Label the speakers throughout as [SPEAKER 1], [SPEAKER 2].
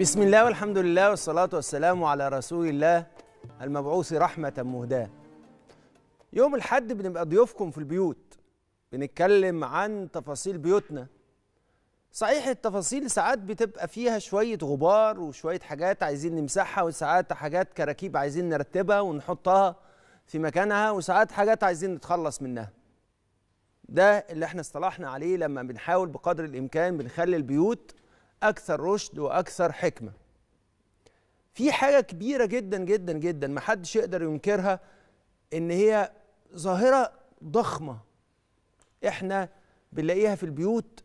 [SPEAKER 1] بسم الله والحمد لله والصلاة والسلام على رسول الله المبعوث رحمة مهداة يوم الحد بنبقى ضيوفكم في البيوت بنتكلم عن تفاصيل بيوتنا صحيح التفاصيل ساعات بتبقى فيها شوية غبار وشوية حاجات عايزين نمسحها وساعات حاجات كراكيب عايزين نرتبها ونحطها في مكانها وساعات حاجات عايزين نتخلص منها ده اللي احنا اصطلحنا عليه لما بنحاول بقدر الإمكان بنخلي البيوت اكثر رشد واكثر حكمه في حاجه كبيره جدا جدا جدا ما حدش يقدر ينكرها ان هي ظاهره ضخمه احنا بنلاقيها في البيوت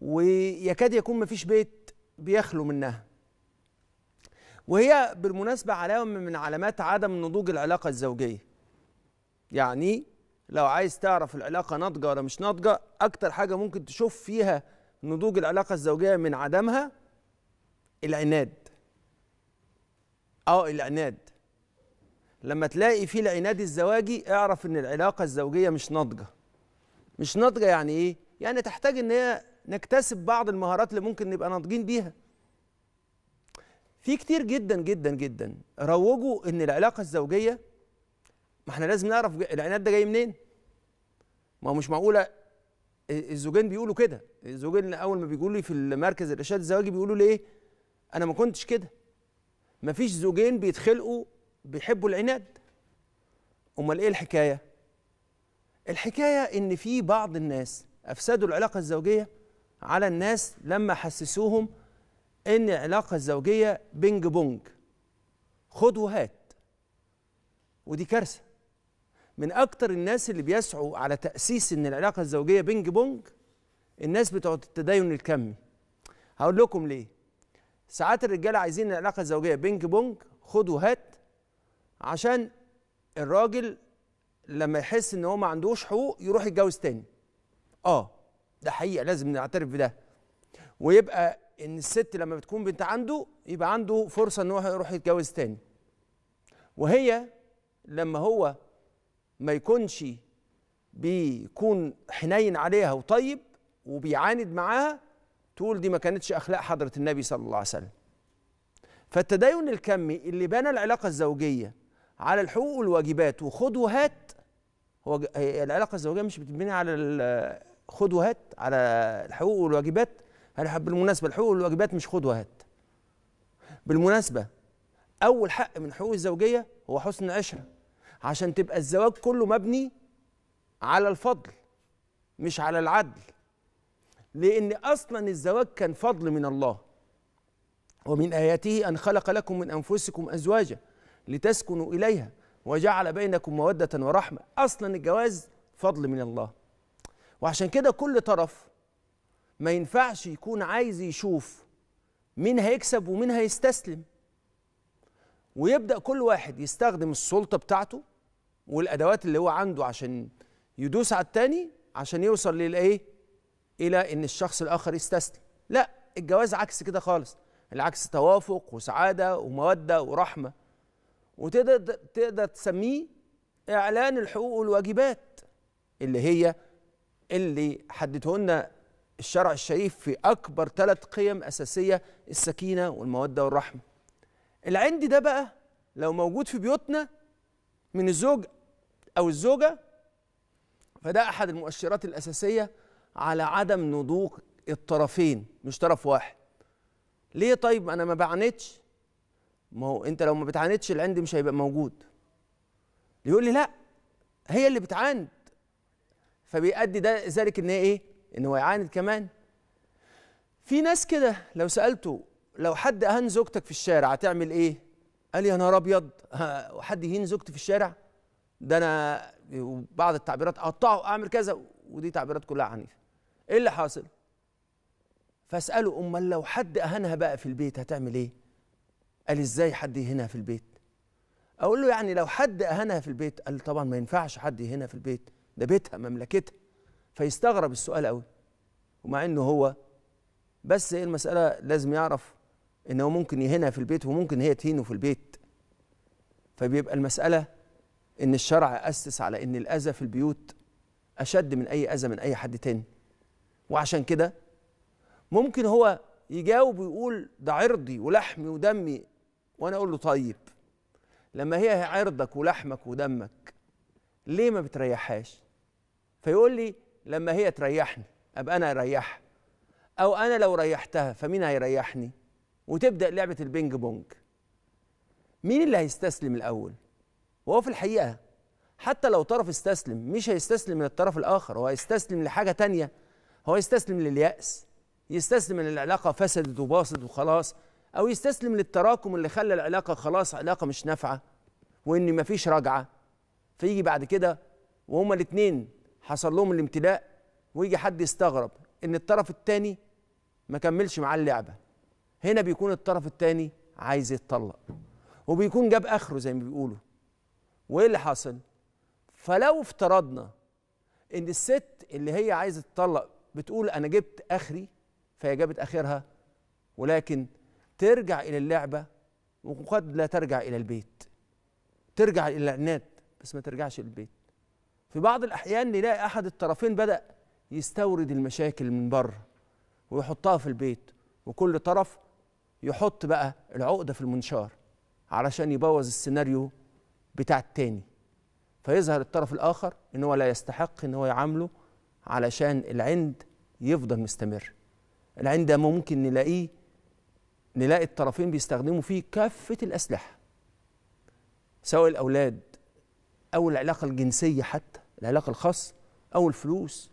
[SPEAKER 1] ويكاد يكون ما فيش بيت بيخلو منها وهي بالمناسبة علامة من علامات عدم نضوج العلاقة الزوجية يعني لو عايز تعرف العلاقة ناضجة ولا مش ناضجة أكتر حاجة ممكن تشوف فيها نضوج العلاقة الزوجية من عدمها العناد اه العناد لما تلاقي في العناد الزواجي اعرف ان العلاقة الزوجية مش ناضجة مش ناضجة يعني ايه؟ يعني تحتاج ان هي نكتسب بعض المهارات اللي ممكن نبقى ناضجين بيها في كتير جدا جدا جدا روجوا ان العلاقة الزوجية ما احنا لازم نعرف العناد ده جاي منين ما هو مش معقولة الزوجين بيقولوا كده الزوجين اول ما بيقولوا لي في المركز الارشاد الزواجي بيقولوا لي ايه انا ما كنتش كده ما فيش زوجين بيتخلقوا بيحبوا العناد امال ايه الحكايه الحكايه ان في بعض الناس افسدوا العلاقه الزوجيه على الناس لما حسسوهم ان العلاقه الزوجيه بينج بونج خد وهات ودي كارثه من اكتر الناس اللي بيسعوا على تاسيس ان العلاقه الزوجيه بينج بونج الناس بتوع التدين الكمي هقول لكم ليه ساعات الرجاله عايزين العلاقه الزوجيه بينج بونج خد وهات عشان الراجل لما يحس ان هو ما عندوش حقوق يروح يتجوز تاني اه ده حقيقه لازم نعترف بده ويبقى ان الست لما بتكون بنت عنده يبقى عنده فرصه ان هو يروح يتجوز تاني وهي لما هو ما يكونش بيكون حنين عليها وطيب وبيعاند معاها تقول دي ما كانتش اخلاق حضره النبي صلى الله عليه وسلم فالتدين الكمي اللي بنى العلاقه الزوجيه على الحقوق والواجبات وخد وهات هو العلاقه الزوجيه مش بتبني على خد وهات على الحقوق والواجبات بالمناسبه الحقوق والواجبات مش خد وهات بالمناسبه اول حق من حقوق الزوجيه هو حسن العشره عشان تبقى الزواج كله مبني على الفضل مش على العدل لأن أصلا الزواج كان فضل من الله ومن آياته أن خلق لكم من أنفسكم أزواجا لتسكنوا إليها وجعل بينكم مودة ورحمة أصلا الجواز فضل من الله وعشان كده كل طرف ما ينفعش يكون عايز يشوف مين هيكسب ومين هيستسلم ويبدأ كل واحد يستخدم السلطة بتاعته والادوات اللي هو عنده عشان يدوس على الثاني عشان يوصل للايه الى ان الشخص الاخر يستسلم لا الجواز عكس كده خالص العكس توافق وسعاده وموده ورحمه وتقدر تقدر تسميه اعلان الحقوق والواجبات اللي هي اللي حدده لنا الشرع الشريف في اكبر ثلاث قيم اساسيه السكينه والموده والرحمه العندي ده بقى لو موجود في بيوتنا من الزوج أو الزوجة فده أحد المؤشرات الأساسية على عدم نضوج الطرفين مش طرف واحد ليه طيب أنا ما بعاندش ما هو أنت لو ما بتعاندش العند مش هيبقى موجود يقول لي لا هي اللي بتعاند فبيؤدي ده ذلك ان هي ايه ان هو يعاند كمان في ناس كده لو سالته لو حد اهان زوجتك في الشارع هتعمل ايه قال لي يا نهار ابيض وحد يهين زوجتي في الشارع ده انا بعض التعبيرات اقطعه اعمل كذا ودي تعبيرات كلها عنيفه ايه اللي حاصل فاساله امال لو حد اهانها بقى في البيت هتعمل ايه قال ازاي حد يهينها في البيت اقول له يعني لو حد اهانها في البيت قال طبعا ما ينفعش حد يهنها في البيت ده بيتها مملكتها فيستغرب السؤال قوي ومع انه هو بس ايه المساله لازم يعرف انه ممكن يهنها في البيت وممكن هي تهينه في البيت فبيبقى المساله ان الشرع اسس على ان الاذى في البيوت اشد من اي اذى من اي حد تاني وعشان كده ممكن هو يجاوب ويقول ده عرضي ولحمي ودمي وانا اقول له طيب لما هي عرضك ولحمك ودمك ليه ما بتريحهاش فيقول لي لما هي تريحني ابقى انا اريحها او انا لو ريحتها فمين هيريحني وتبدا لعبه البينج بونج مين اللي هيستسلم الاول وهو في الحقيقه حتى لو طرف استسلم مش هيستسلم من الطرف الاخر هو هيستسلم لحاجه تانية هو يستسلم للياس يستسلم ان العلاقه فسدت وباصت وخلاص او يستسلم للتراكم اللي خلى العلاقه خلاص علاقه مش نافعه وان مفيش رجعه فيجي بعد كده وهما الاثنين حصل لهم الامتلاء ويجي حد يستغرب ان الطرف الثاني ما كملش معاه اللعبه هنا بيكون الطرف الثاني عايز يتطلق وبيكون جاب اخره زي ما بيقولوا وايه اللي حصل فلو افترضنا ان الست اللي هي عايزه تطلق بتقول انا جبت اخري فهي جابت اخرها ولكن ترجع الى اللعبه وقد لا ترجع الى البيت ترجع الى العناد بس ما ترجعش للبيت في بعض الاحيان نلاقي احد الطرفين بدا يستورد المشاكل من بره ويحطها في البيت وكل طرف يحط بقى العقده في المنشار علشان يبوظ السيناريو بتاع التاني فيظهر الطرف الآخر إن هو لا يستحق إن هو يعامله علشان العند يفضل مستمر العند ده ممكن نلاقيه نلاقي الطرفين بيستخدموا فيه كافة الأسلحة سواء الأولاد أو العلاقة الجنسية حتى العلاقة الخاصة أو الفلوس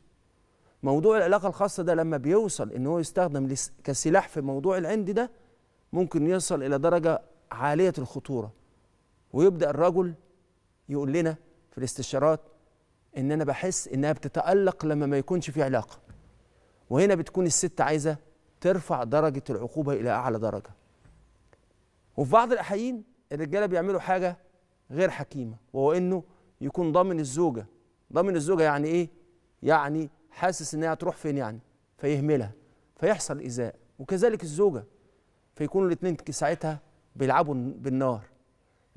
[SPEAKER 1] موضوع العلاقة الخاصة ده لما بيوصل إن هو يستخدم كسلاح في موضوع العند ده ممكن يصل إلى درجة عالية الخطورة ويبدا الرجل يقول لنا في الاستشارات ان انا بحس انها بتتالق لما ما يكونش في علاقه وهنا بتكون الست عايزه ترفع درجه العقوبه الى اعلى درجه وفي بعض الاحيان الرجاله بيعملوا حاجه غير حكيمه وهو انه يكون ضامن الزوجه ضامن الزوجه يعني ايه يعني حاسس انها تروح فين يعني فيهملها فيحصل ايذاء وكذلك الزوجه فيكونوا الاثنين ساعتها بيلعبوا بالنار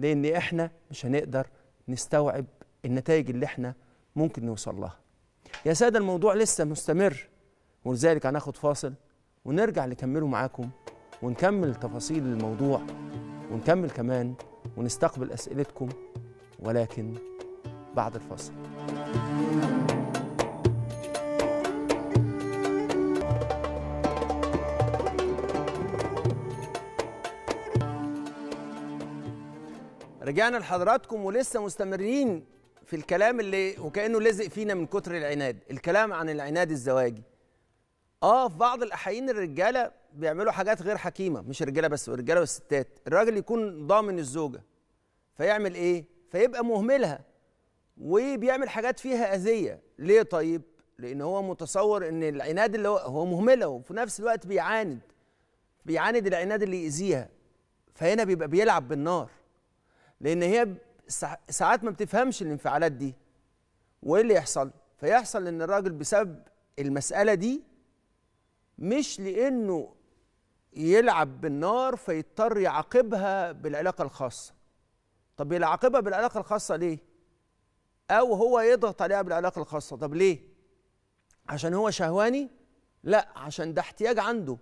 [SPEAKER 1] لأن إحنا مش هنقدر نستوعب النتائج اللي إحنا ممكن نوصل لها يا سادة الموضوع لسه مستمر ولذلك هناخد فاصل ونرجع نكمله معاكم ونكمل تفاصيل الموضوع ونكمل كمان ونستقبل أسئلتكم ولكن بعد الفاصل رجعنا لحضراتكم ولسه مستمرين في الكلام اللي وكانه لزق فينا من كتر العناد الكلام عن العناد الزواجي اه في بعض الاحيان الرجاله بيعملوا حاجات غير حكيمه مش الرجاله بس الرجاله والستات الراجل يكون ضامن الزوجه فيعمل ايه فيبقى مهملها وبيعمل حاجات فيها اذيه ليه طيب لان هو متصور ان العناد اللي هو هو مهمله وفي نفس الوقت بيعاند بيعاند العناد اللي يأذيها فهنا بيبقى بيلعب بالنار لان هي ساعات ما بتفهمش الانفعالات دي وايه اللي يحصل فيحصل ان الراجل بسبب المساله دي مش لانه يلعب بالنار فيضطر يعاقبها بالعلاقه الخاصه طب يعاقبها بالعلاقه الخاصه ليه او هو يضغط عليها بالعلاقه الخاصه طب ليه عشان هو شهواني لا عشان ده احتياج عنده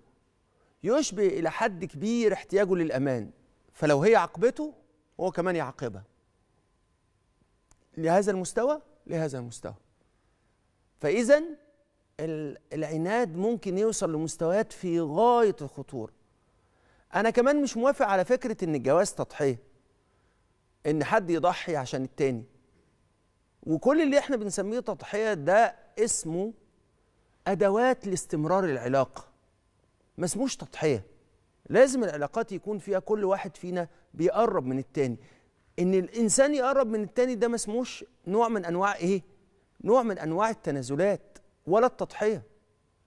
[SPEAKER 1] يشبه الى حد كبير احتياجه للامان فلو هي عاقبته وهو كمان يعاقبها لهذا المستوى لهذا المستوى فإذا العناد ممكن يوصل لمستويات في غاية الخطورة أنا كمان مش موافق على فكرة إن الجواز تضحية إن حد يضحي عشان التاني وكل اللي احنا بنسميه تضحية ده اسمه أدوات لاستمرار العلاقة ما اسموش تضحية لازم العلاقات يكون فيها كل واحد فينا بيقرب من التاني ان الانسان يقرب من التاني ده ما نوع من انواع ايه نوع من انواع التنازلات ولا التضحيه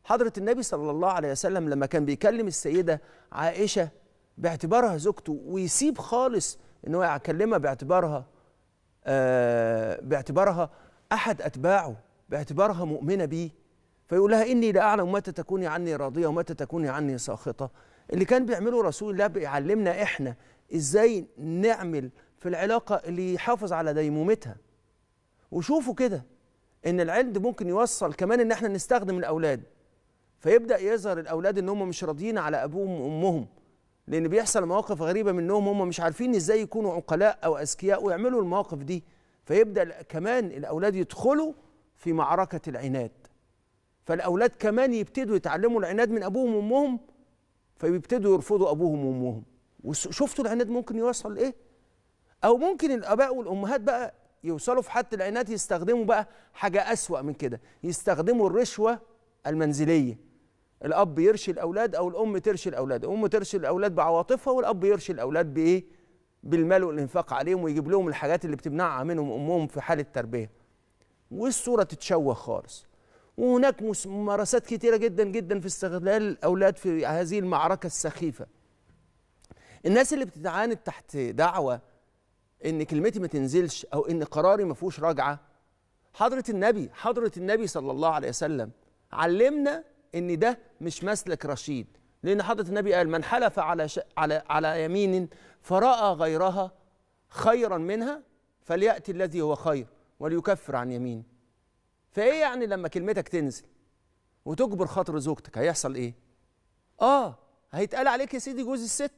[SPEAKER 1] حضره النبي صلى الله عليه وسلم لما كان بيكلم السيده عائشه باعتبارها زوجته ويسيب خالص ان هو يكلمها باعتبارها آه باعتبارها احد اتباعه باعتبارها مؤمنه بيه فيقول لها اني لا اعلم متى تكوني عني راضيه ومتى تكوني عني ساخطه اللي كان بيعمله رسول الله بيعلمنا احنا ازاي نعمل في العلاقه اللي يحافظ على ديمومتها وشوفوا كده ان العند ممكن يوصل كمان ان احنا نستخدم الاولاد فيبدا يظهر الاولاد ان هم مش راضيين على ابوهم وامهم لان بيحصل مواقف غريبه منهم هم مش عارفين ازاي يكونوا عقلاء او اذكياء ويعملوا المواقف دي فيبدا كمان الاولاد يدخلوا في معركه العناد فالاولاد كمان يبتدوا يتعلموا العناد من ابوهم وامهم فبيبتدوا يرفضوا ابوهم وامهم وشفتوا العناد ممكن يوصل لايه او ممكن الاباء والامهات بقى يوصلوا في حد العناد يستخدموا بقى حاجه اسوا من كده يستخدموا الرشوه المنزليه الاب يرشي الاولاد او الام ترشي الاولاد الام ترشي الاولاد بعواطفها والاب يرشي الاولاد بايه بالمال والانفاق عليهم ويجيب لهم الحاجات اللي بتمنعها منهم امهم في حاله التربيه والصوره تتشوه خالص وهناك ممارسات كثيره جدا جدا في استغلال الأولاد في هذه المعركة السخيفة الناس اللي بتتعاند تحت دعوة إن كلمتي ما تنزلش أو إن قراري ما فيهوش راجعة حضرة النبي حضرة النبي صلى الله عليه وسلم علمنا إن ده مش مسلك رشيد لأن حضرة النبي قال من حلف على ش... على على يمين فرأى غيرها خيرا منها فليأتي الذي هو خير وليكفر عن يمينه فايه يعني لما كلمتك تنزل وتجبر خاطر زوجتك هيحصل ايه اه هيتقال عليك يا سيدي جوز الست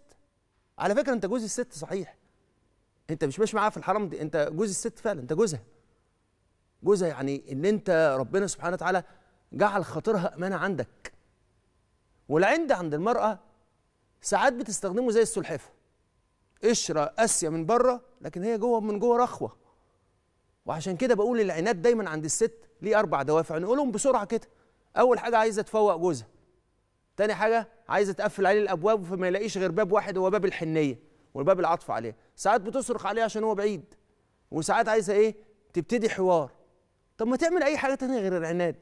[SPEAKER 1] على فكره انت جوز الست صحيح انت مش ماشي معاها في الحرام دي انت جوز الست فعلا انت جوزها جوزها يعني اللي انت ربنا سبحانه وتعالى جعل خاطرها امانه عندك والعند عند المراه ساعات بتستخدمه زي السلحفه قشره قاسيه من بره لكن هي جوه من جوه رخوه وعشان كده بقول العناد دايما عند الست ليه اربع دوافع نقولهم بسرعه كده اول حاجه عايزه تفوق جوزها تاني حاجه عايزه تقفل عليه الابواب فما يلاقيش غير باب واحد هو باب الحنيه والباب العطف عليه ساعات بتصرخ عليه عشان هو بعيد وساعات عايزه ايه تبتدي حوار طب ما تعمل اي حاجه تانية غير العناد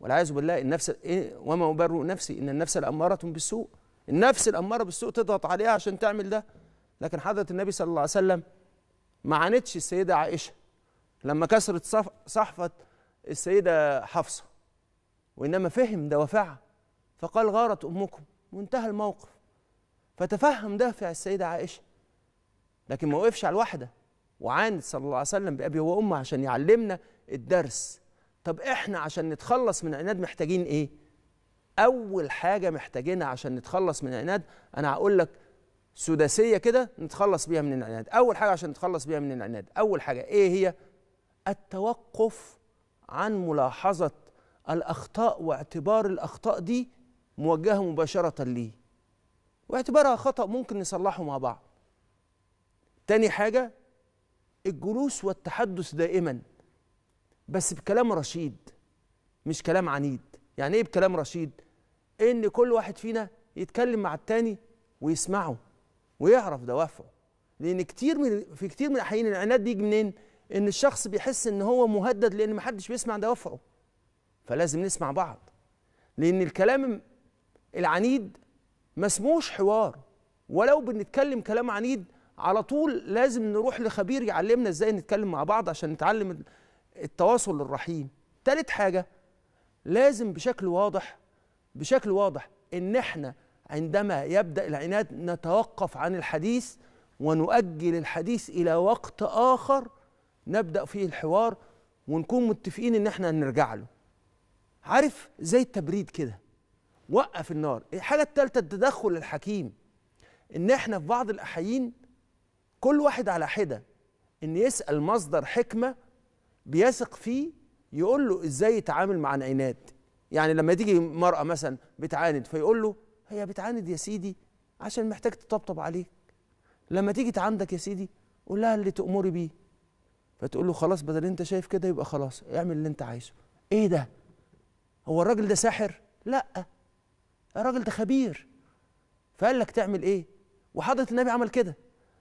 [SPEAKER 1] والعياذ بالله النفس إيه وما ابرر نفسي ان النفس لاماره بالسوء النفس الاماره بالسوء تضغط عليها عشان تعمل ده لكن حضره النبي صلى الله عليه وسلم ما عانتش السيده عائشه لما كسرت صحفه السيدة حفصة وإنما فهم دوافعها فقال غارت أمكم وانتهى الموقف فتفهم دافع السيدة عائشة لكن ما وقفش على الواحدة وعاند صلى الله عليه وسلم بأبي وأمه عشان يعلمنا الدرس طب إحنا عشان نتخلص من عناد محتاجين إيه؟ أول حاجة محتاجينها عشان نتخلص من العناد أنا هقول لك سداسية كده نتخلص بيها من العناد أول حاجة عشان نتخلص بيها من العناد أول حاجة إيه هي؟ التوقف عن ملاحظة الأخطاء واعتبار الأخطاء دي موجهة مباشرة ليه واعتبارها خطأ ممكن نصلحه مع بعض تاني حاجة الجلوس والتحدث دائما بس بكلام رشيد مش كلام عنيد يعني ايه بكلام رشيد ان كل واحد فينا يتكلم مع التاني ويسمعه ويعرف دوافعه لان كتير من في كتير من الاحيان العناد بيجي منين ان الشخص بيحس ان هو مهدد لان محدش بيسمع دوافعه فلازم نسمع بعض لان الكلام العنيد مسموش حوار ولو بنتكلم كلام عنيد على طول لازم نروح لخبير يعلمنا ازاي نتكلم مع بعض عشان نتعلم التواصل الرحيم تالت حاجة لازم بشكل واضح بشكل واضح ان احنا عندما يبدأ العناد نتوقف عن الحديث ونؤجل الحديث الى وقت اخر نبدا فيه الحوار ونكون متفقين ان احنا هنرجع له عارف زي التبريد كده وقف النار الحاجه الثالثه التدخل الحكيم ان احنا في بعض الاحيان كل واحد على حده ان يسال مصدر حكمه بيثق فيه يقول له ازاي يتعامل مع العناد يعني لما تيجي مرأة مثلا بتعاند فيقول له هي بتعاند يا سيدي عشان محتاج تطبطب عليك لما تيجي تعاندك يا سيدي قول لها اللي تأمري بيه فتقول له خلاص بدل انت شايف كده يبقى خلاص اعمل اللي انت عايزه ايه ده هو الراجل ده ساحر لا الراجل ده خبير فقال لك تعمل ايه وحضرة النبي عمل كده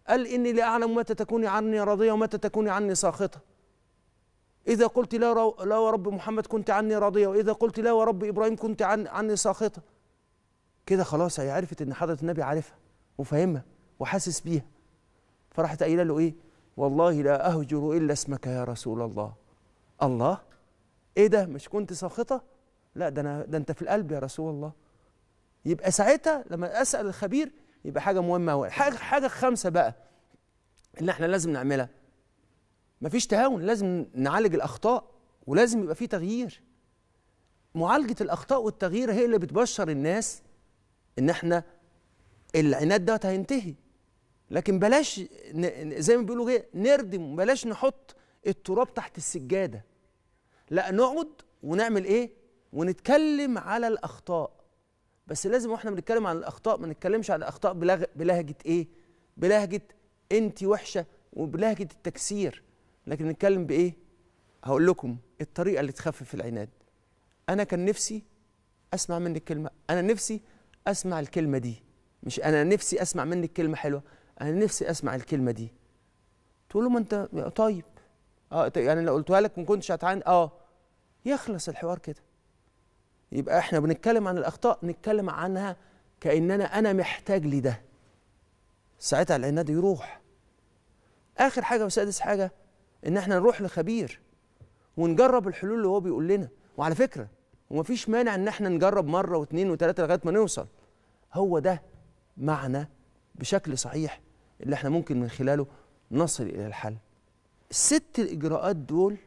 [SPEAKER 1] قال اني لا اعلم متى تكوني عني راضيه ومتى تكوني عني ساخطه اذا قلت لا, رو... لا ورب محمد كنت عني راضيه واذا قلت لا ورب ابراهيم كنت عن... عني ساخطه كده خلاص هي عرفت ان حضره النبي عارفها وفاهمها وحاسس بيها فراحت قايله له ايه والله لا أهجر إلا اسمك يا رسول الله الله إيه ده مش كنت ساخطة لا ده, أنا ده أنت في القلب يا رسول الله يبقى ساعتها لما أسأل الخبير يبقى حاجة مهمة حاجة, حاجة خمسة بقى اللي احنا لازم نعملها مفيش تهاون لازم نعالج الأخطاء ولازم يبقى في تغيير معالجة الأخطاء والتغيير هي اللي بتبشر الناس إن احنا العناد دوت هينتهي لكن بلاش زي ما بيقولوا كده إيه، نردم بلاش نحط التراب تحت السجاده لا نقعد ونعمل ايه ونتكلم على الاخطاء بس لازم واحنا بنتكلم عن الاخطاء ما نتكلمش عن الاخطاء بلغ... بلهجه ايه بلهجه انت وحشه وبلهجه التكسير لكن نتكلم بايه هقول لكم الطريقه اللي تخفف العناد انا كان نفسي اسمع منك كلمه انا نفسي اسمع الكلمه دي مش انا نفسي اسمع منك كلمه حلوه انا نفسي اسمع الكلمه دي تقول له ما انت طيب اه يعني لو قلتها لك ما كنتش هتعاند اه يخلص الحوار كده يبقى احنا بنتكلم عن الاخطاء نتكلم عنها كاننا انا محتاج لده ساعتها العناد يروح اخر حاجه وسادس حاجه ان احنا نروح لخبير ونجرب الحلول اللي هو بيقول لنا وعلى فكره ومفيش مانع ان احنا نجرب مره واثنين وثلاثه لغايه ما نوصل هو ده معنى بشكل صحيح اللي احنا ممكن من خلاله نصل الى الحل الست الاجراءات دول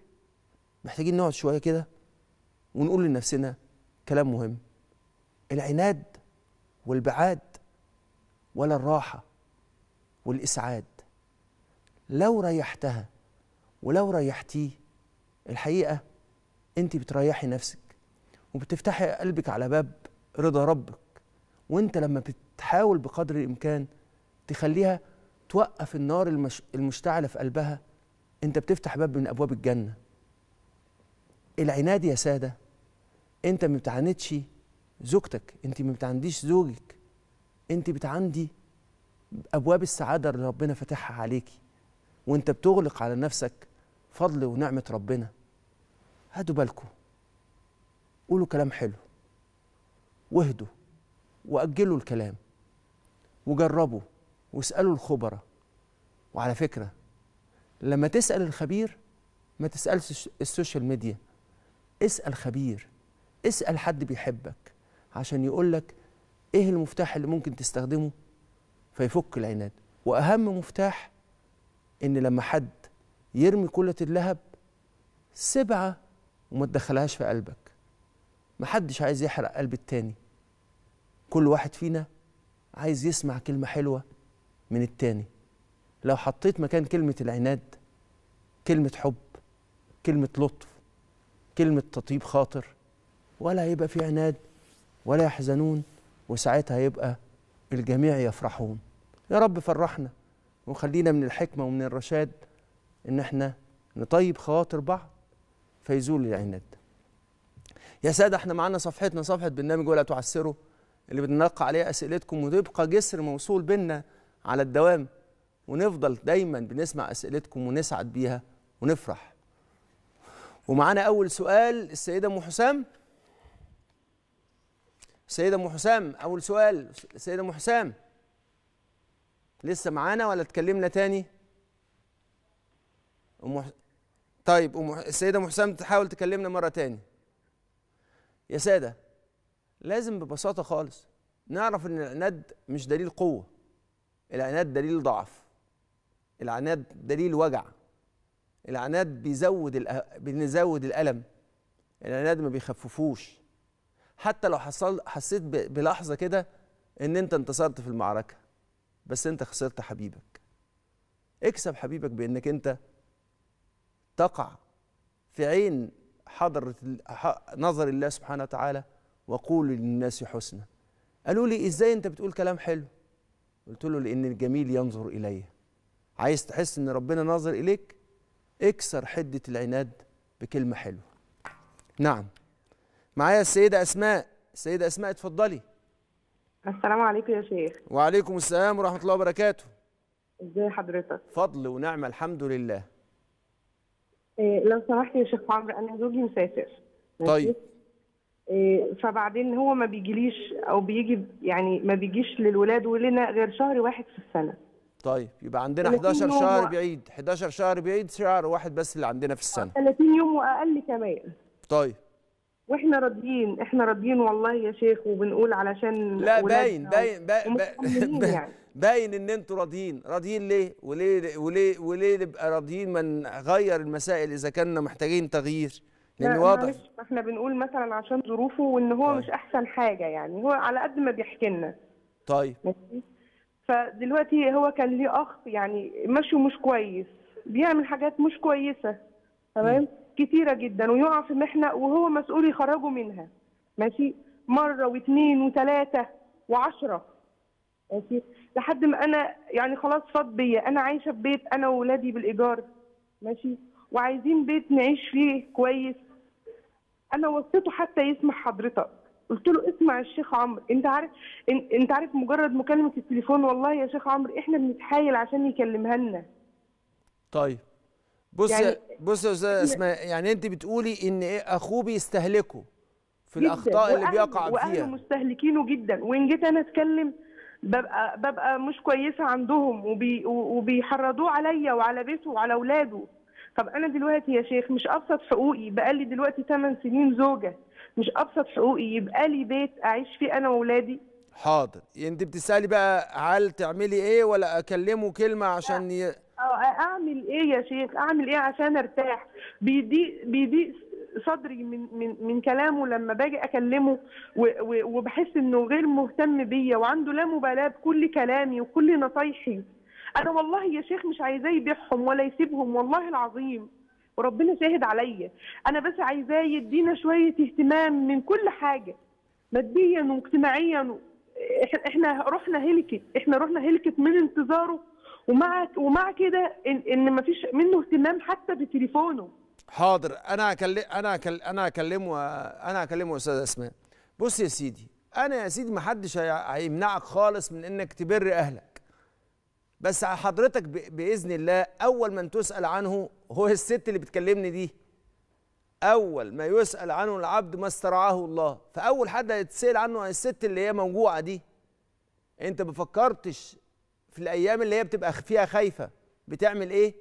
[SPEAKER 1] محتاجين نقعد شويه كده ونقول لنفسنا كلام مهم العناد والبعاد ولا الراحه والاسعاد لو ريحتها ولو ريحتيه الحقيقه انت بتريحي نفسك وبتفتحي قلبك على باب رضا ربك وانت لما بتحاول بقدر الامكان تخليها توقف النار المش... المشتعله في قلبها انت بتفتح باب من ابواب الجنه العناد يا ساده انت ما بتعاندش زوجتك انت ما بتعانديش زوجك انت بتعاندي ابواب السعاده اللي ربنا فاتحها عليكي وانت بتغلق على نفسك فضل ونعمه ربنا هدوا بالكم قولوا كلام حلو واهدوا واجلوا الكلام وجربوا واسألوا الخبراء وعلى فكرة لما تسأل الخبير ما تسألش السوشيال ميديا اسأل خبير اسأل حد بيحبك عشان يقول لك ايه المفتاح اللي ممكن تستخدمه فيفك العناد واهم مفتاح ان لما حد يرمي كلة اللهب سبعة وما تدخلهاش في قلبك محدش عايز يحرق قلب التاني كل واحد فينا عايز يسمع كلمة حلوة من التاني لو حطيت مكان كلمة العناد كلمة حب كلمة لطف كلمة تطيب خاطر ولا هيبقى في عناد ولا يحزنون وساعتها يبقى الجميع يفرحون يا رب فرحنا وخلينا من الحكمة ومن الرشاد إن احنا نطيب خواطر بعض فيزول العناد يا سادة احنا معانا صفحتنا صفحة برنامج ولا تعسره اللي بنلقى عليها أسئلتكم وتبقى جسر موصول بيننا على الدوام ونفضل دايما بنسمع اسئلتكم ونسعد بيها ونفرح ومعانا اول سؤال السيده ام حسام السيده ام حسام اول سؤال السيده ام حسام لسه معانا ولا اتكلمنا تاني أم طيب أم السيده ام حسام تحاول تكلمنا مره تاني يا ساده لازم ببساطه خالص نعرف ان العناد مش دليل قوه العناد دليل ضعف العناد دليل وجع العناد بيزود بنزود الالم العناد ما بيخففوش حتى لو حصل حسيت بلحظه كده ان انت انتصرت في المعركه بس انت خسرت حبيبك اكسب حبيبك بانك انت تقع في عين حضرة نظر الله سبحانه وتعالى وقول للناس حسنا قالوا لي ازاي انت بتقول كلام حلو قلت له لأن الجميل ينظر إلي عايز تحس إن ربنا ناظر إليك اكسر حدة العناد بكلمة حلوة نعم معايا السيدة أسماء السيدة أسماء اتفضلي السلام عليكم يا شيخ وعليكم السلام ورحمة الله وبركاته ازي حضرتك فضل ونعمة الحمد لله إيه
[SPEAKER 2] لو سمحت يا شيخ عمرو أنا زوجي مسافر طيب إيه، فبعدين هو ما بيجيليش او بيجي يعني ما بيجيش للولاد ولنا غير شهر واحد في السنه
[SPEAKER 1] طيب يبقى عندنا 11 شهر بعيد 11 شهر بعيد شهر واحد بس اللي عندنا في السنه
[SPEAKER 2] 30 يوم واقل كمان طيب واحنا راضيين احنا راضيين والله يا شيخ وبنقول علشان لا باين
[SPEAKER 1] باين باين باين, يعني. باين ان انتوا راضيين راضيين ليه وليه وليه وليه نبقى راضيين ما نغير المسائل اذا كنا محتاجين تغيير لان واضح
[SPEAKER 2] احنا بنقول مثلا عشان ظروفه وان هو طيب. مش احسن حاجه يعني هو على قد ما بيحكي لنا طيب فدلوقتي هو كان ليه اخ يعني ماشي مش كويس بيعمل حاجات مش كويسه تمام كتيره جدا ويقع في محنه وهو مسؤول يخرجه منها ماشي مره واثنين وثلاثه وعشره ماشي لحد ما انا يعني خلاص فاض بيا انا عايشه في بيت انا واولادي بالايجار ماشي وعايزين بيت نعيش فيه كويس انا وصيته حتى يسمع حضرتك قلت له اسمع الشيخ عمرو انت عارف انت عارف مجرد مكالمه التليفون والله يا شيخ عمرو احنا بنتحايل عشان يكلمها لنا
[SPEAKER 1] طيب بص يعني بص يا استاذه اسماء يعني انت بتقولي ان ايه اخوه بيستهلكه في الاخطاء اللي بيقع فيها واهله
[SPEAKER 2] مستهلكينه جدا وان جيت انا اتكلم ببقى ببقى مش كويسه عندهم وبي وبيحرضوه عليا وعلى بيته وعلى اولاده طب انا دلوقتي يا شيخ مش ابسط حقوقي بقى لي دلوقتي 8 سنين زوجه مش ابسط حقوقي يبقى لي بيت اعيش فيه انا واولادي
[SPEAKER 1] حاضر يعني انت بتسالي بقى هل تعملي ايه ولا اكلمه كلمه عشان ي...
[SPEAKER 2] اعمل ايه يا شيخ اعمل ايه عشان ارتاح بيضيق بيضيق صدري من من من كلامه لما باجي اكلمه وبحس انه غير مهتم بيا وعنده لا مبالاه بكل كلامي وكل نصايحي انا والله يا شيخ مش عايزاه يبيعهم ولا يسيبهم والله العظيم وربنا شاهد عليا انا بس عايزاه يدينا شويه اهتمام من كل حاجه ماديا واجتماعيا احنا رحنا هلكت احنا رحنا هلكت من انتظاره ومع ومع كده ان, إن ما فيش منه اهتمام حتى بتليفونه
[SPEAKER 1] حاضر انا هكلم انا أكل... انا هكلمه انا هكلمه استاذ اسماء بص يا سيدي انا يا سيدي ما حدش هيمنعك خالص من انك تبر اهلك بس حضرتك باذن الله اول من تسال عنه هو الست اللي بتكلمني دي اول ما يسال عنه العبد ما استرعاه الله فاول حد هيتسال عنه الست اللي هي موجوعه دي انت ما فكرتش في الايام اللي هي بتبقى فيها خايفه بتعمل ايه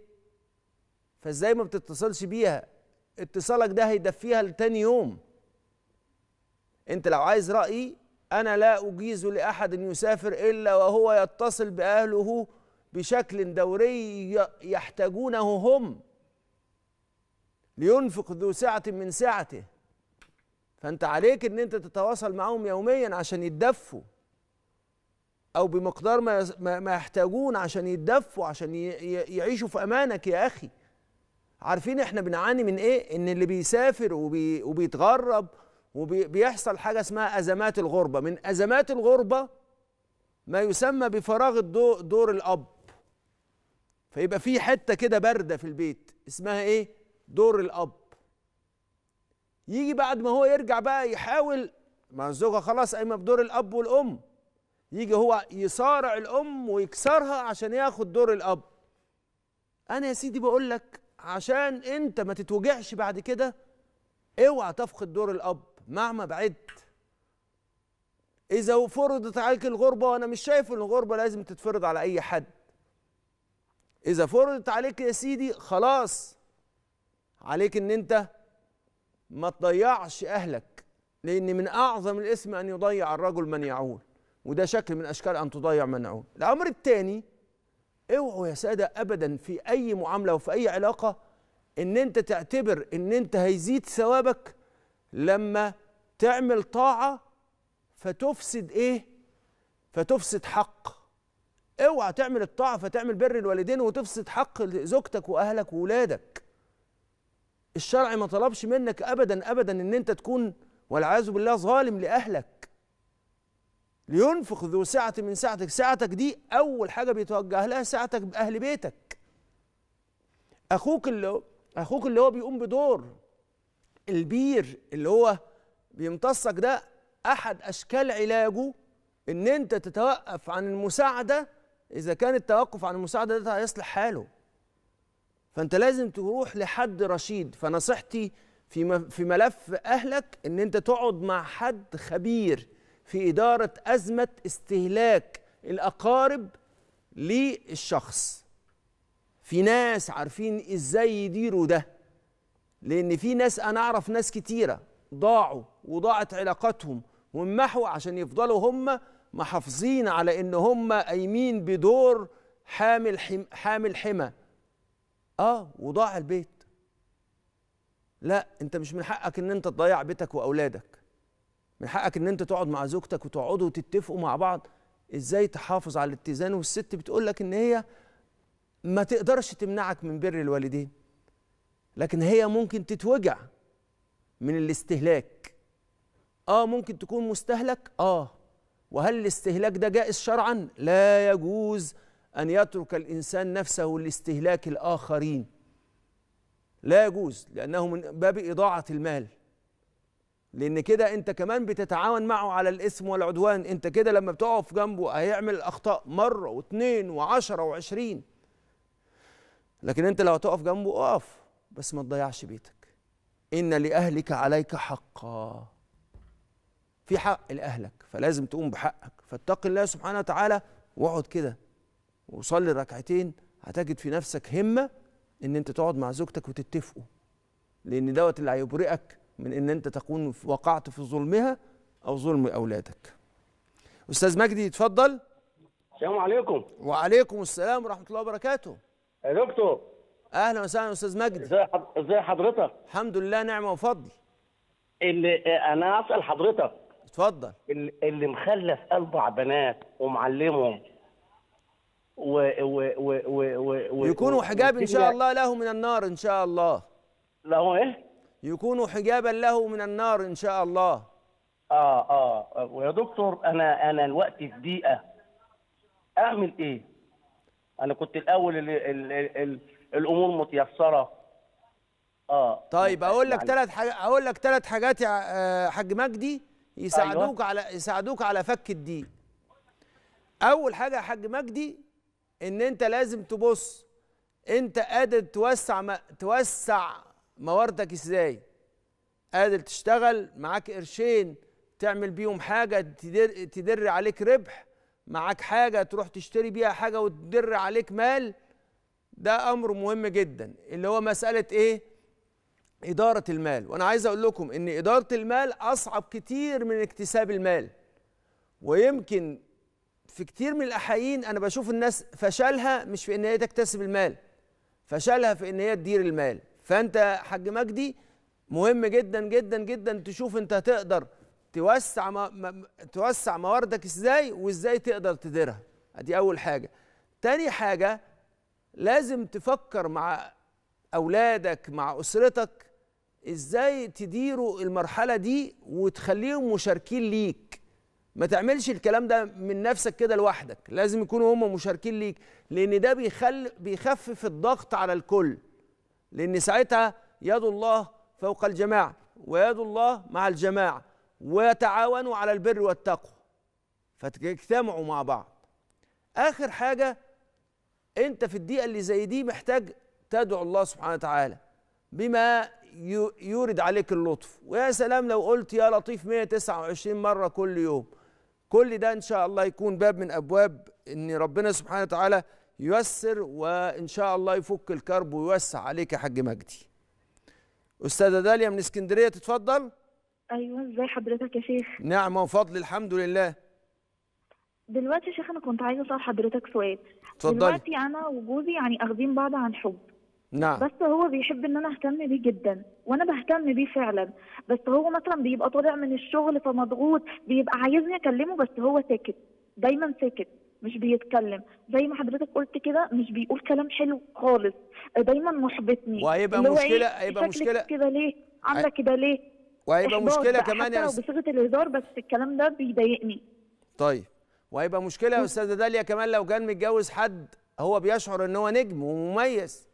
[SPEAKER 1] فازاي ما بتتصلش بيها اتصالك ده هيدفيها لتاني يوم انت لو عايز رايي انا لا اجيز لاحد يسافر الا وهو يتصل باهله بشكل دوري يحتاجونه هم لينفق ذو سعة من سعته فانت عليك ان انت تتواصل معهم يوميا عشان يتدفوا او بمقدار ما ما يحتاجون عشان يتدفوا عشان يعيشوا في امانك يا اخي عارفين احنا بنعاني من ايه ان اللي بيسافر وبي وبيتغرب وبيحصل حاجه اسمها ازمات الغربه من ازمات الغربه ما يسمى بفراغ دور الاب فيبقى في حته كده بارده في البيت اسمها ايه دور الاب يجي بعد ما هو يرجع بقى يحاول ما الزوجه خلاص قايمه بدور الاب والام يجي هو يصارع الام ويكسرها عشان ياخد دور الاب انا يا سيدي بقول لك عشان انت ما تتوجعش بعد كده اوعى تفقد دور الاب مهما بعدت اذا فرضت عليك الغربه وانا مش شايف ان الغربه لازم تتفرض على اي حد اذا فرضت عليك يا سيدي خلاص عليك ان انت ما تضيعش اهلك لان من اعظم الاسم ان يضيع الرجل من يعول وده شكل من اشكال ان تضيع من يعول الامر الثاني اوعوا يا ساده ابدا في اي معامله وفي اي علاقه ان انت تعتبر ان انت هيزيد ثوابك لما تعمل طاعه فتفسد ايه فتفسد حق اوعى تعمل الطاعه فتعمل بر الوالدين وتفسد حق زوجتك واهلك وولادك الشرع ما طلبش منك ابدا ابدا ان انت تكون والعياذ بالله ظالم لاهلك لينفق ذو سعه من سعتك سعتك دي اول حاجه بيتوجه لها سعتك باهل بيتك اخوك اللي اخوك اللي هو بيقوم بدور البير اللي هو بيمتصك ده احد اشكال علاجه ان انت تتوقف عن المساعده اذا كان التوقف عن المساعده ده هيصلح حاله فانت لازم تروح لحد رشيد فنصيحتي في في ملف اهلك ان انت تقعد مع حد خبير في اداره ازمه استهلاك الاقارب للشخص في ناس عارفين ازاي يديروا ده لان في ناس انا اعرف ناس كتيره ضاعوا وضاعت علاقاتهم ومحوا عشان يفضلوا هم محافظين على ان هم قايمين بدور حامل حم حامل حمى اه وضاع البيت لا انت مش من حقك ان انت تضيع بيتك واولادك من حقك ان انت تقعد مع زوجتك وتقعدوا وتتفقوا مع بعض ازاي تحافظ على الاتزان والست بتقول لك ان هي ما تقدرش تمنعك من بر الوالدين لكن هي ممكن تتوجع من الاستهلاك اه ممكن تكون مستهلك اه وهل الاستهلاك ده جائز شرعا لا يجوز أن يترك الإنسان نفسه لاستهلاك الآخرين لا يجوز لأنه من باب إضاعة المال لأن كده أنت كمان بتتعاون معه على الإثم والعدوان أنت كده لما بتقف جنبه هيعمل أخطاء مرة واثنين وعشرة وعشرين لكن أنت لو هتقف جنبه أقف بس ما تضيعش بيتك إن لأهلك عليك حقا في حق لأهلك فلازم تقوم بحقك فاتق الله سبحانه وتعالى واقعد كده وصلي ركعتين هتجد في نفسك همة إن أنت تقعد مع زوجتك وتتفقوا لأن دوت اللي هيبرئك من إن أنت تكون وقعت في ظلمها أو ظلم أولادك أستاذ مجدي اتفضل السلام عليكم وعليكم السلام ورحمة الله وبركاته يا دكتور أهلا وسهلا أستاذ مجدي ازي حضرتك الحمد لله نعمة وفضل اللي أنا أسأل حضرتك اتفضل اللي مخلف اربع بنات ومعلمهم و و و و, و, و يكونوا حجاب ان شاء الله له من النار ان شاء الله له ايه؟ يكونوا حجابا له من النار ان شاء الله اه اه ويا دكتور انا انا الوقت في دقيقه اعمل ايه؟ انا كنت الاول الـ الـ الـ الامور متيسره اه طيب اقول لك ثلاث يعني حاجات اقول لك ثلاث حاجات يا آه، حاج مجدي أيوه. يساعدوك أيوة. على يساعدوك على فك الضيق اول حاجه يا حاج مجدي ان انت لازم تبص انت قادر توسع ما توسع مواردك ازاي قادر تشتغل معاك قرشين تعمل بيهم حاجه تدر تدر عليك ربح معاك حاجه تروح تشتري بيها حاجه وتدر عليك مال ده امر مهم جدا اللي هو مساله ايه إدارة المال وأنا عايز أقول لكم إن إدارة المال أصعب كتير من اكتساب المال ويمكن في كتير من الأحيان أنا بشوف الناس فشلها مش في إن هي تكتسب المال فشلها في إن هي تدير المال فأنت يا حاج مجدي مهم جدا جدا جدا تشوف أنت هتقدر توسع ما توسع مواردك إزاي وإزاي تقدر تديرها دي أول حاجة تاني حاجة لازم تفكر مع أولادك مع أسرتك ازاي تديروا المرحله دي وتخليهم مشاركين ليك ما تعملش الكلام ده من نفسك كده لوحدك لازم يكونوا هم مشاركين ليك لان ده بيخل بيخفف الضغط على الكل لان ساعتها يد الله فوق الجماعه ويد الله مع الجماعه ويتعاونوا على البر والتقوى فتجتمعوا مع بعض اخر حاجه انت في الدقيقه اللي زي دي محتاج تدعو الله سبحانه وتعالى بما يورد عليك اللطف ويا سلام لو قلت يا لطيف 129 مرة كل يوم كل ده إن شاء الله يكون باب من أبواب إن ربنا سبحانه وتعالى ييسر وإن شاء الله يفك الكرب ويوسع عليك يا حاج مجدي أستاذة داليا من اسكندرية تتفضل أيوه ازي حضرتك يا شيخ نعمة وفضل الحمد لله
[SPEAKER 2] دلوقتي يا شيخ أنا كنت عايزة أسأل حضرتك سؤال
[SPEAKER 1] اتفضلي دلوقتي
[SPEAKER 2] أنا وجوزي يعني أخدين بعض عن حب نعم بس هو بيحب ان انا اهتم بيه جدا وانا بهتم بيه فعلا بس هو مثلا بيبقى طالع من الشغل فمضغوط بيبقى عايزني اكلمه بس هو ساكت دايما ساكت مش بيتكلم زي ما حضرتك قلت كده مش بيقول كلام حلو خالص دايما محبطني وهيبقى إيه، مشكله هيبقى مشكله كده ليه عامله كده ليه
[SPEAKER 1] وهيبقى مشكله كمان يا استاذ
[SPEAKER 2] بصيغه الهزار بس الكلام ده
[SPEAKER 1] بيضايقني طيب وهيبقى مشكله يا استاذه داليا كمان لو كان متجوز حد هو بيشعر ان هو نجم ومميز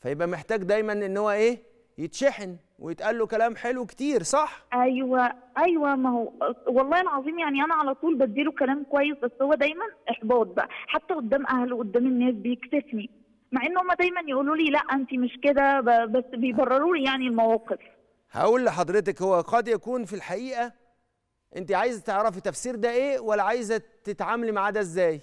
[SPEAKER 1] فيبقى محتاج دايما ان هو ايه يتشحن ويتقال له كلام حلو كتير صح
[SPEAKER 2] ايوه ايوه ما هو والله العظيم يعني انا على طول بديله كلام كويس بس هو دايما احباط بقى حتى قدام اهله قدام الناس بيكتفني مع ان هم دايما يقولوا لي لا انت مش كده بس بيبرروا لي يعني
[SPEAKER 1] المواقف هقول لحضرتك هو قد يكون في الحقيقه انت عايزه تعرفي تفسير ده ايه ولا عايزه تتعاملي معاه ده ازاي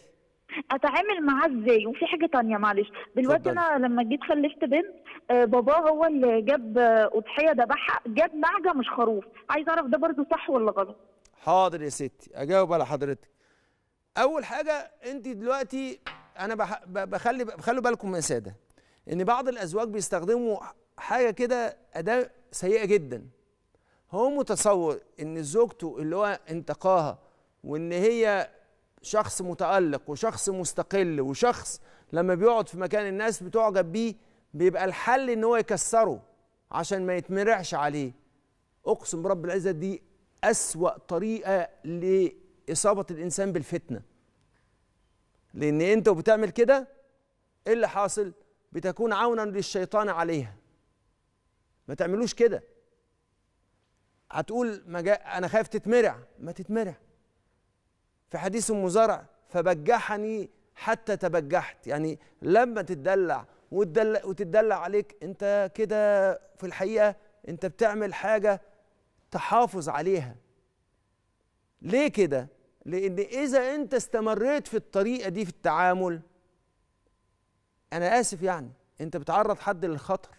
[SPEAKER 1] اتعامل معاه ازاي وفي حاجه تانية معلش دلوقتي انا لما جيت خلفت بنت بابا آه، باباه هو اللي جاب
[SPEAKER 2] آه، اضحيه ذبحها جاب معجه مش خروف عايز اعرف ده برضه صح ولا غلط
[SPEAKER 1] حاضر يا ستي اجاوب على حضرتك اول حاجه انت دلوقتي انا بخلي بخلوا بالكم يا ساده ان بعض الازواج بيستخدموا حاجه كده اداه سيئه جدا هو متصور ان زوجته اللي هو انتقاها وان هي شخص متألق وشخص مستقل وشخص لما بيقعد في مكان الناس بتعجب بيه بيبقى الحل ان هو يكسره عشان ما يتمرعش عليه اقسم برب العزه دي اسوا طريقه لاصابه الانسان بالفتنه لان انت وبتعمل كده ايه اللي حاصل بتكون عونا للشيطان عليها ما تعملوش كده هتقول ما انا خايف تتمرع ما تتمرع في حديث أم زرع فبجحني حتى تبجحت يعني لما تتدلع وتدلع عليك أنت كده في الحقيقة أنت بتعمل حاجة تحافظ عليها ليه كده؟ لأن إذا أنت استمريت في الطريقة دي في التعامل أنا آسف يعني أنت بتعرض حد للخطر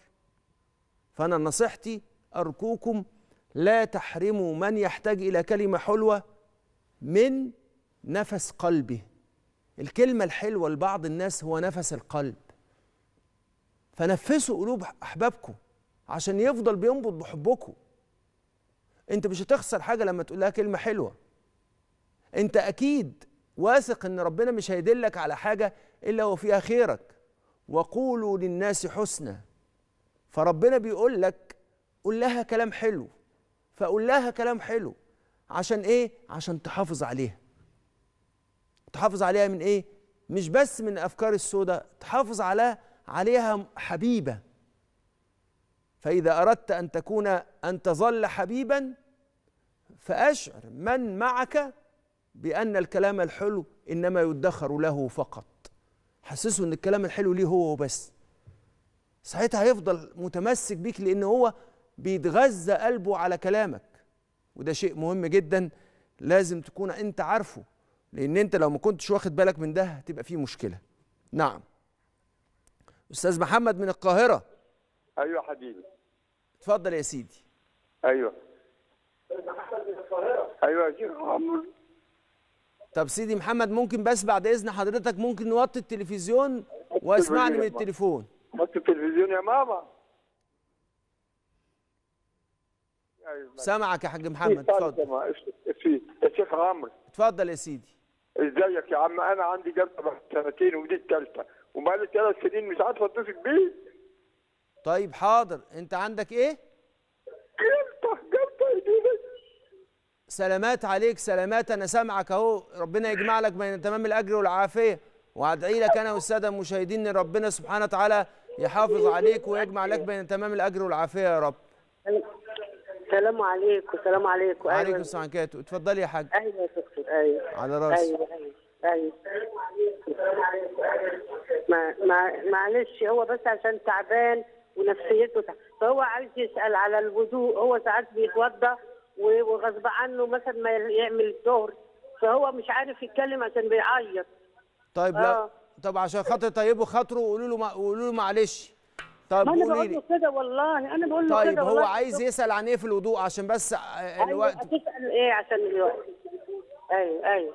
[SPEAKER 1] فأنا نصيحتي أرجوكم لا تحرموا من يحتاج إلى كلمة حلوة من نفس قلبي الكلمة الحلوة لبعض الناس هو نفس القلب فنفسوا قلوب أحبابكم عشان يفضل بينبض بحبكم أنت مش هتخسر حاجة لما تقول لها كلمة حلوة أنت أكيد واثق أن ربنا مش هيدلك على حاجة إلا وفيها خيرك وقولوا للناس حسنى فربنا بيقول لك قول لها كلام حلو فقول لها كلام حلو عشان إيه؟ عشان تحافظ عليها تحافظ عليها من ايه مش بس من الافكار السوداء تحافظ على عليها حبيبه فاذا اردت ان تكون ان تظل حبيبا فاشعر من معك بان الكلام الحلو انما يدخر له فقط حسسه ان الكلام الحلو ليه هو وبس ساعتها هيفضل متمسك بيك لان هو بيتغذى قلبه على كلامك وده شيء مهم جدا لازم تكون انت عارفه لان انت لو ما كنتش واخد بالك من ده هتبقى في مشكله نعم استاذ محمد من القاهره ايوه حبيبي اتفضل يا سيدي ايوه ايوه يا شيخ عمرو طب سيدي محمد ممكن بس بعد اذن حضرتك ممكن نوطي التلفزيون واسمعني من التليفون وطي التلفزيون يا ماما سامعك يا حاج محمد اتفضل يا شيخ عمرو اتفضل يا سيدي ازيك يا عم انا عندي جلسه بعد سنتين ودي الثالثه
[SPEAKER 2] وبقالي ثلاث سنين مش عارف اتصل
[SPEAKER 1] بيه طيب حاضر انت عندك ايه؟ جلطه جلطه ايديني سلامات عليك سلامات انا سامعك اهو ربنا يجمع لك بين تمام الاجر والعافيه وادعي لك انا والساده المشاهدين ان ربنا سبحانه وتعالى يحافظ عليك ويجمع لك بين تمام الاجر والعافيه يا رب السلام عليكم السلام عليكم ايوه وعليكم السلام ورحمه الله اتفضلي يا حاج ايوه يا دكتور ايوه على راسي ايوه ايوه
[SPEAKER 2] ايوه ما ما معلش هو بس عشان تعبان ونفسيته تعبان فهو عايز يسال على الوضوء هو ساعات بيتوضى وغصب عنه مثلا ما يعمل الظهر فهو مش عارف يتكلم عشان بيعيط
[SPEAKER 1] طيب آه. لا طب عشان خاطر طيبه خاطره وقولوا له قولوا له معلش طيب ما انا بقول له كده والله انا بقول له طيب هو عايز يسال عن ايه في الوضوء عشان بس آه، الوقت
[SPEAKER 2] تسال ايه عشان الوقت ايوه ايوه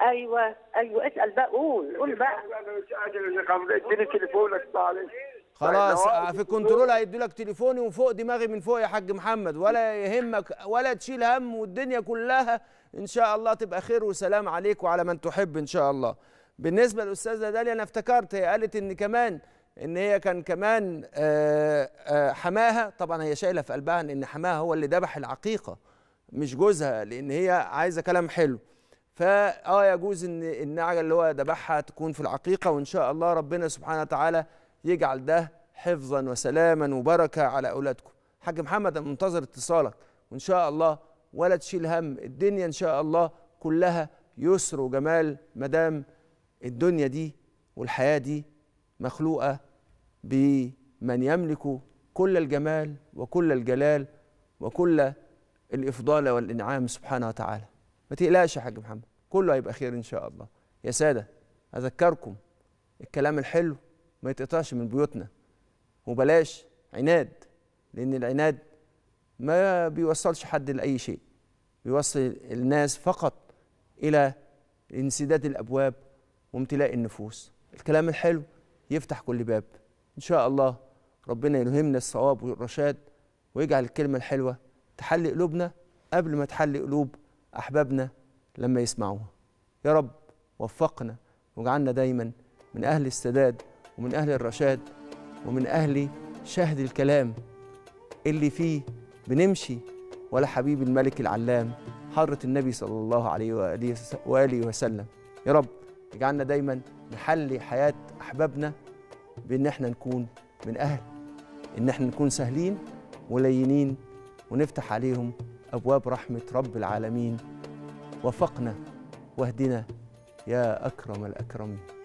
[SPEAKER 2] ايوه ايوه اسال بقى
[SPEAKER 1] قول قول بقى انا مش قادر اديني تليفونك معلش خلاص طيب، آه، في الكنترول لك تليفوني وفوق دماغي من فوق يا حاج محمد ولا يهمك ولا تشيل هم والدنيا كلها ان شاء الله تبقى خير وسلام عليك وعلى من تحب ان شاء الله بالنسبه للاستاذه داليا انا افتكرت هي قالت ان كمان ان هي كان كمان آه، آه، حماها طبعا هي شايله في قلبها ان حماها هو اللي ذبح العقيقه مش جوزها لان هي عايزه كلام حلو فا اه يجوز ان النعجه اللي هو ذبحها تكون في العقيقه وان شاء الله ربنا سبحانه وتعالى يجعل ده حفظا وسلاما وبركه على اولادكم حاج محمد انا منتظر اتصالك وان شاء الله ولا تشيل هم الدنيا ان شاء الله كلها يسر وجمال مدام الدنيا دي والحياه دي مخلوقه بمن يملك كل الجمال وكل الجلال وكل الافضال والانعام سبحانه وتعالى ما تقلقش يا حاج محمد كله هيبقى خير ان شاء الله يا ساده اذكركم الكلام الحلو ما يتقطعش من بيوتنا وبلاش عناد لان العناد ما بيوصلش حد لاي شيء بيوصل الناس فقط الى انسداد الابواب وامتلاء النفوس الكلام الحلو يفتح كل باب إن شاء الله ربنا يلهمنا الصواب والرشاد ويجعل الكلمة الحلوة تحلي قلوبنا قبل ما تحلي قلوب أحبابنا لما يسمعوها يا رب وفقنا واجعلنا دايما من أهل السداد ومن أهل الرشاد ومن أهل شهد الكلام اللي فيه بنمشي ولا حبيب الملك العلام حضرة النبي صلى الله عليه وآله وسلم يا رب يجعلنا دايما نحلي حياة أحبابنا بإن احنا نكون من أهل إن احنا نكون سهلين ولينين ونفتح عليهم أبواب رحمة رب العالمين وفقنا واهدنا يا أكرم الأكرمين